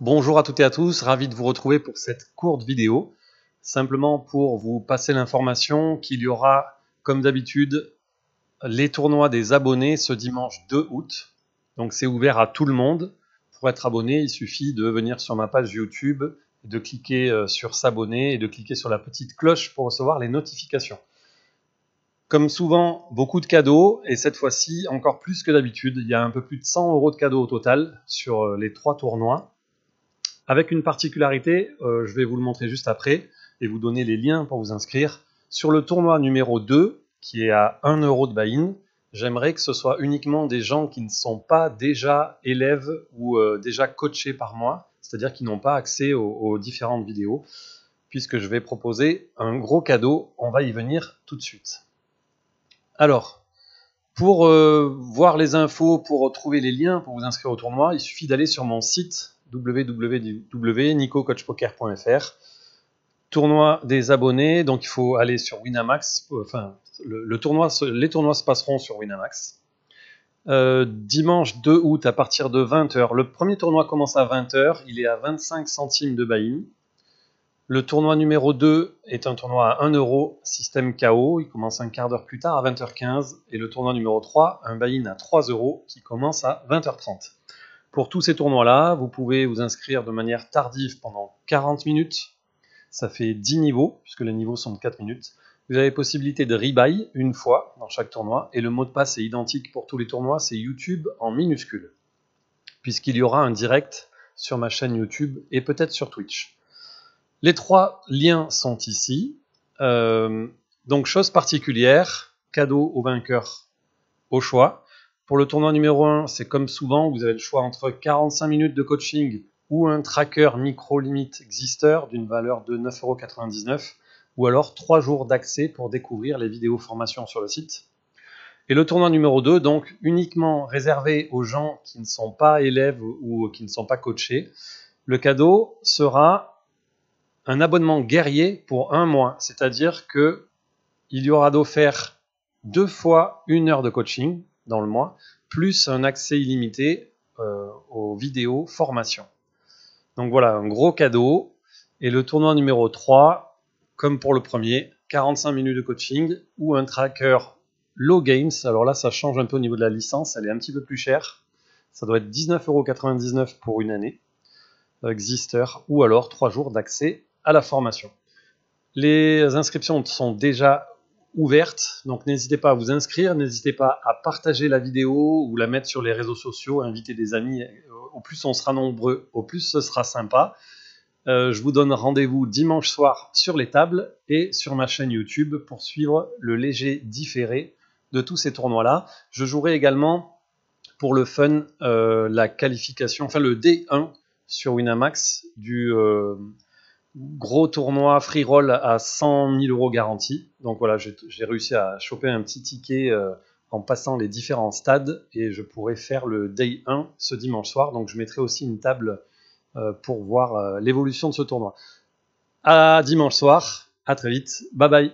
Bonjour à toutes et à tous, ravi de vous retrouver pour cette courte vidéo, simplement pour vous passer l'information qu'il y aura, comme d'habitude, les tournois des abonnés ce dimanche 2 août. Donc c'est ouvert à tout le monde. Pour être abonné, il suffit de venir sur ma page YouTube, de cliquer euh, sur s'abonner et de cliquer sur la petite cloche pour recevoir les notifications. Comme souvent, beaucoup de cadeaux, et cette fois-ci encore plus que d'habitude. Il y a un peu plus de 100 euros de cadeaux au total sur euh, les trois tournois avec une particularité, euh, je vais vous le montrer juste après et vous donner les liens pour vous inscrire. Sur le tournoi numéro 2, qui est à 1 euro de buy j'aimerais que ce soit uniquement des gens qui ne sont pas déjà élèves ou euh, déjà coachés par moi, c'est-à-dire qui n'ont pas accès aux, différentes vidéos, puisque je vais proposer un gros cadeau, on va y venir tout de suite. Alors, pour euh, voir les infos, pour trouver les liens, pour vous inscrire au tournoi, il suffit d'aller sur mon site www.nicocoachpoker.fr. Tournoi des abonnés, donc il faut aller sur Winamax. Enfin, le, tournoi, les tournois se passeront sur Winamax. Euh, dimanche 2 août à partir de 20h. Le premier tournoi commence à 20h, il est à 25 centimes de buy-in. Le tournoi numéro 2 est un tournoi à 1 euro, système KO, il commence un quart d'heure plus tard à 20h15. Et le tournoi numéro 3, un buy-in à 3 euros qui commence à 20h30. Pour tous ces tournois-là, vous pouvez vous inscrire de manière tardive pendant 40 minutes. Ça fait 10 niveaux, puisque les niveaux sont de 4 minutes. Vous avez possibilité de rebuy une fois dans chaque tournoi, et le mot de passe est identique pour tous les tournois, c'est YouTube en minuscule, puisqu'il y aura un direct sur ma chaîne YouTube et peut-être sur Twitch. Les trois liens sont ici. Euh, donc chose particulière, cadeau au vainqueur au choix. Pour le tournoi numéro 1, c'est comme souvent, vous avez le choix entre 45 minutes de coaching ou un tracker micro limite existeur d'une valeur de 9,99€ ou alors 3 jours d'accès pour découvrir les vidéos formations sur le site. Et le tournoi numéro 2, donc uniquement réservé aux gens qui ne sont pas élèves ou qui ne sont pas coachés, le cadeau sera un abonnement guerrier pour un mois, c'est-à-dire qu'il y aura d'offert deux fois une heure de coaching, dans le mois, plus un accès illimité euh, aux vidéos formation. Donc voilà, un gros cadeau. Et le tournoi numéro 3, comme pour le premier, 45 minutes de coaching ou un tracker Low Games. Alors là, ça change un peu au niveau de la licence, elle est un petit peu plus chère. Ça doit être 19,99€ pour une année. Exister euh, ou alors 3 jours d'accès à la formation. Les inscriptions sont déjà ouverte. Donc n'hésitez pas à vous inscrire, n'hésitez pas à partager la vidéo ou la mettre sur les réseaux sociaux, inviter des amis. Au plus on sera nombreux, au plus ce sera sympa. Euh, je vous donne rendez-vous dimanche soir sur les tables et sur ma chaîne YouTube pour suivre le léger différé de tous ces tournois-là. Je jouerai également pour le fun euh, la qualification, enfin le D1 sur Winamax du... Euh, gros tournoi free roll à 100 000 euros garantie. Donc voilà, j'ai réussi à choper un petit ticket euh, en passant les différents stades et je pourrai faire le day 1 ce dimanche soir. Donc je mettrai aussi une table euh, pour voir euh, l'évolution de ce tournoi. À dimanche soir, à très vite, bye bye.